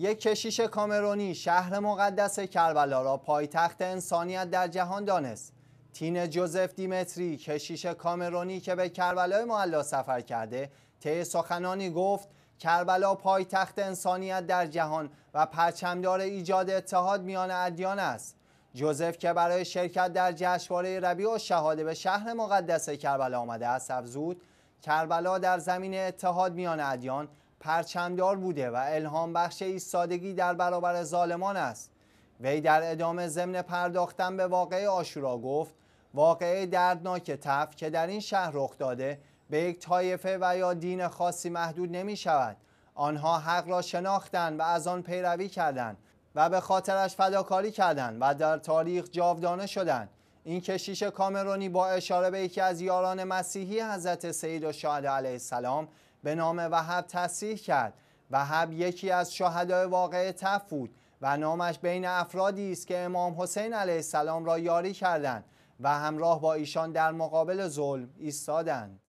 یک کشیش کامرونی شهر مقدس کربلا را پایتخت انسانیت در جهان دانست تین جوزف دیمتری کشیش کامرونی که به کربلا معلا سفر کرده طی سخنانی گفت کربلا پایتخت انسانیت در جهان و پرچمدار ایجاد اتحاد میان ادیان است جوزف که برای شرکت در جشنواره ربیع و شهاده به شهر مقدس کربلا آمده است افزود کربلا در زمین اتحاد میان ادیان پرچمدار بوده و الهام بخش ایستادگی در برابر ظالمان است وی در ادامه ضمن پرداختن به واقعه آشورا گفت واقعه دردناک تف که در این شهر رخ داده به یک طایفه و یا دین خاصی محدود نمی شود آنها حق را شناختند و از آن پیروی کردند و به خاطرش فداکاری کردند و در تاریخ جاودانه شدند این کشیش کامرونی با اشاره به یکی از یاران مسیحی حضرت سید و علیه السلام به نام وهب تصریح کرد وحب یکی از شهدای واقع تف بود و نامش بین افرادی است که امام حسین علیه السلام را یاری کردند و همراه با ایشان در مقابل ظلم ایستادند